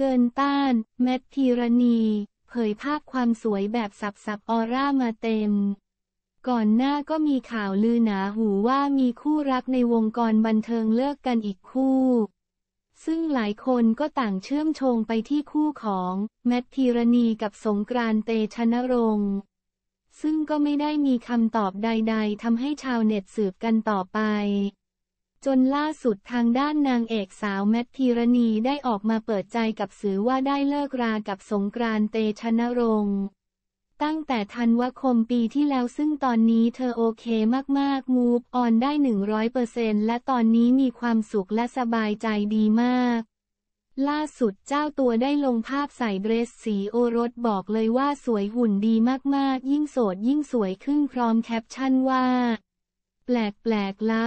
เกินต้าน แมทธีรณี เผยภาพความสวยแบบสับๆออร่ามาเต็ม ก่อนหน้าก็มีข่าวลือหนาหูว่ามีคู่รักในวงการบันเทิงเลิกกันอีกคู่ ซึ่งหลายคนก็ต่างเชื่อมโชงไปที่คู่ของ แมทธีรณีกับสงกรานเตชนรงค์ ซึ่งก็ไม่ได้มีคำตอบใดๆทำให้ชาวเน็ตสืบกันต่อไปจนล่าสุดทางด้านนางเอกสาวแมทพีรณีได้ออกมาเปิดใจกับสื่อว่าได้เลิกรา กับสงกรานเตชนรงค์ ตั้งแต่ธันวาคมปีที่แล้วซึ่งตอนนี้เธอโอเคมากๆมูฟออนได้ 100%และตอนนี้มีความสุขและสบายใจดีมาก ล่าสุดเจ้าตัวได้ลงภาพใส่เดรสสีโอรสบอกเลยว่าสวยหุ่นดีมากๆ ยิ่งโสดยิ่งสวยขึ้นพร้อมแคปชั่นว่า แปลกๆละ